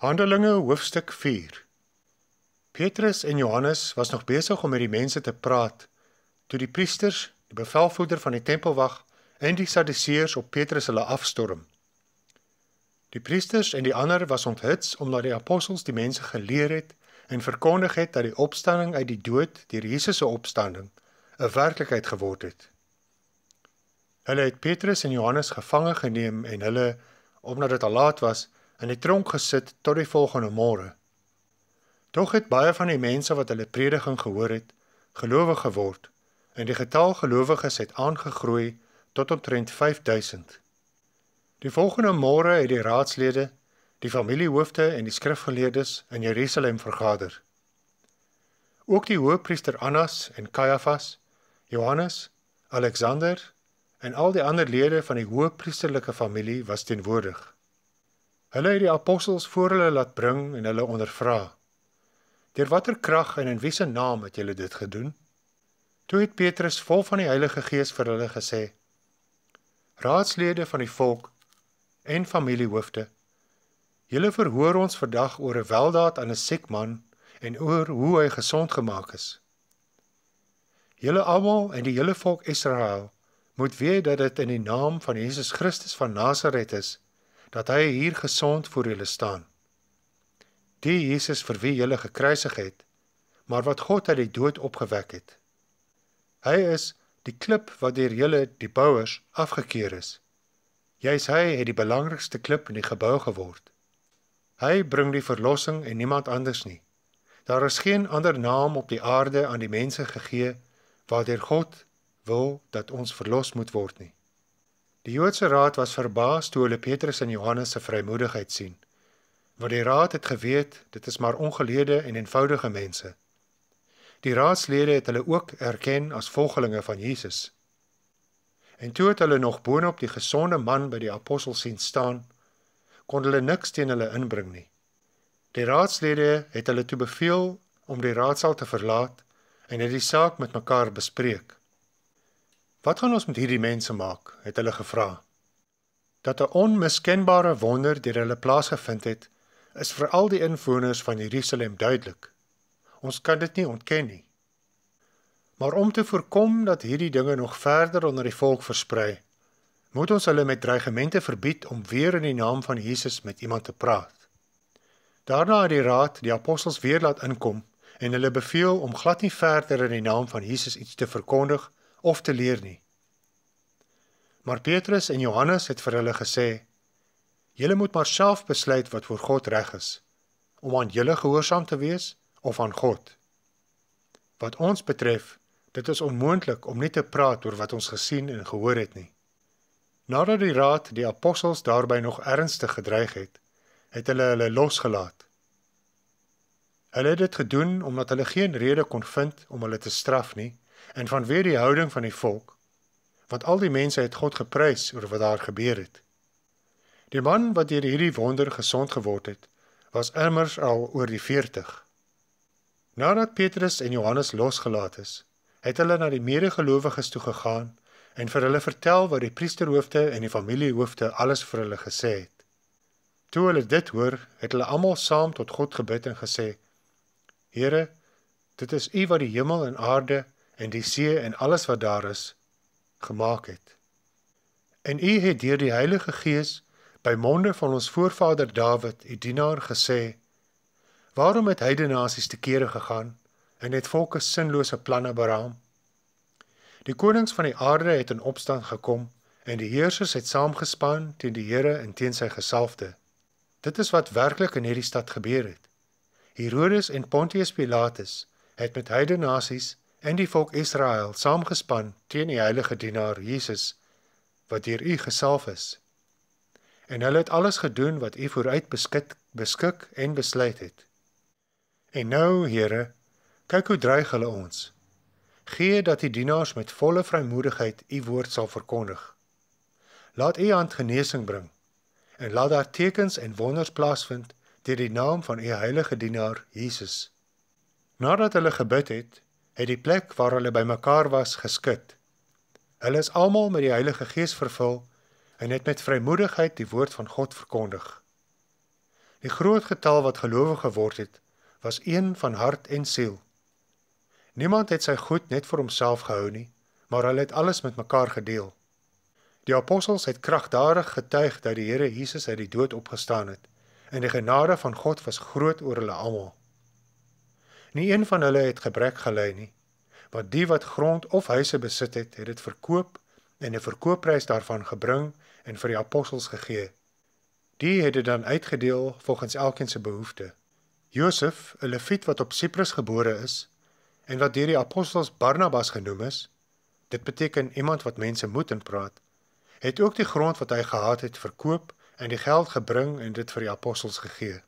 Handelinge hoofstuk 4 Petrus en Johannes was nog besig om met die mense te praat toe die priesters, die bevelvoerder van die tempelwag en die sadiseërs op Petrus hulle afstorm. Die priesters en die ander was onthuts omdat die apostels die mense geleer het en verkondig het dat die opstanding uit die dood deur Jesus se opstanding 'n werklikheid geword het. Hulle het Petrus en Johannes gevange geneem en hulle omdat dit al laat was in die tronk gesit tot die volgende môre. Tog het baie van die mense wat hulle prediking gehoor het, gelowig geword en die getal gelowiges het aangegroei tot omtrent 5000. Die volgende môre het die raadslede, die familiehoofde en die skrifgeleerdes in Jerusalem vergader. Ook die hoofpriester Annas en Kajafas, Johannes, Alexander en al die ander lede van die hoofpriesterlike familie was teenwoordig. Hulle het die apostels voor hulle laat bring en hulle ondervra. Deur watter krag en in wie se naam het julle dit gedoen? Toe het Petrus vol van die Heilige Gees vir hulle gesê: Raadslede van die volk en familiehoofde, julle verhoor ons vandag oor 'n weldaad aan 'n siek man en oor hoe hy gesond gemaak is. Julle almal en die hele volk Israel moet weet dat dit in die naam van Jesus Christus van Nasaret is dat hy hier gesond voor julle staan. Die Jesus vir wie julle gekruisig het, maar wat God uit die dood opgewek het. Hy is die klip wat deur julle die bouers afgekeur is. Jy's hy het die belangrikste klip in die gebou geword. Hy bring die verlossing en niemand anders nie. Daar is geen ander naam op die aarde aan die mense gegee waardeur God wil dat ons verlos moet word nie. Die Joodse raad was verbaas toe hulle Petrus en Johannes se vrymoedigheid sien. Want die raad het geweet dit is maar ongeleerde en eenvoudige mense. Die raadslede het hulle ook erken as volgelinge van Jesus. En toe het hulle nog boonop die gesonde man by die apostel sien staan, kon hulle niks teen hulle inbring nie. Die raadslede het hulle toe beveel om die raadsaal te verlaat en het die saak met mekaar bespreek. Wat gaan ons met hierdie mense maak? het hulle gevra. Dat 'n onmiskenbare wonder deur hulle plaas gevind het, is vir al die inwoners van Jerusalem duidelik. Ons kan dit nie ontken nie. Maar om te voorkom dat hierdie dinge nog verder onder die volk versprei, moet ons hulle met dreigemente verbied om weer in die naam van Jesus met iemand te praat. Daarna het die raad die apostels weer laat inkom en hulle beveel om glad nie verder in die naam van Jesus iets te verkondig nie of te leer nie. Maar Petrus en Johannes het vir hulle gesê: "Julle moet maar self besluit wat vir God reg is, om aan julle gehoorsaam te wees of aan God." Wat ons betref, dit is onmoontlik om net te praat oor wat ons gesien en gehoor het nie. Nadat die raad die apostels daarby nog ernstig gedreig het, het hulle hulle losgelaat. Hulle het dit gedoen omdat hulle geen rede kon vind om hulle te straf nie en vanweer die houding van die volk want al die mense het God geprys oor wat daar gebeur het. Die man wat deur hierdie wonder gesond geword het, was immers al oor die 40. Nadat Petrus en Johannes losgelaat is, het hulle na die medegelowiges toe gegaan en vir hulle vertel wat die priesterhoofde en die familiehoofde alles vir hulle gesê het. Toe hulle dit hoor, het hulle almal saam tot God gebid en gesê: Here, dit is U wat die hemel en aarde en die see en alles wat daar is gemaak het. En u het deur die Heilige Gees by monde van ons voorvader Dawid, u dienaar gesê: Waarom het heidenasies te kere gegaan en het volke sinlose planne beraam? Die konings van die aarde het in opstand gekom en die heersers het saamgespan teen die Here en teen sy gesalfde. Dit is wat werklik in hierdie stad gebeur het. Herodes en Pontius Pilatus het met heidenasies en die volk Israel saamgespan teen die heilige dienaar Jesus wat deur u gesalf is. En hulle het alles gedoen wat u vooruit beskik beskik en besluit het. En nou, Here, kyk hoe dreig hulle ons. Gee dat die dienaars met volle vrymoedigheid u woord sal verkondig. Laat u hand genesing bring en laat daar tekens en wonders plaasvind deur die naam van u heilige dienaar Jesus. Nadat hulle gebid het, het die plek waar hulle bymekaar was geskit. Hulle is almal met die Heilige Gees vervul en het met vrymoedigheid die woord van God verkondig. Die groot getal wat gelowige geword het, was een van hart en siel. Niemand het sy goed net vir homself gehou nie, maar hulle het alles met mekaar gedeel. Die apostels het kragtadig getuig dat die Here Jesus uit die dood opgestaan het en die genade van God was groot oor hulle almal. Nie een van hulle het gebrek gely nie. Want die wat grond of huise besit het, het dit verkoop en 'n verkoopprys daarvan gebring en vir die apostels gegee. Die het dit dan uitgedeel volgens elkeen se behoefte. Josef, 'n Lewiet wat op Siprus gebore is en wat deur die apostels Barnabas genoem is, dit beteken iemand wat mense moed en praat, het ook die grond wat hy gehad het verkoop en die geld gebring en dit vir die apostels gegee.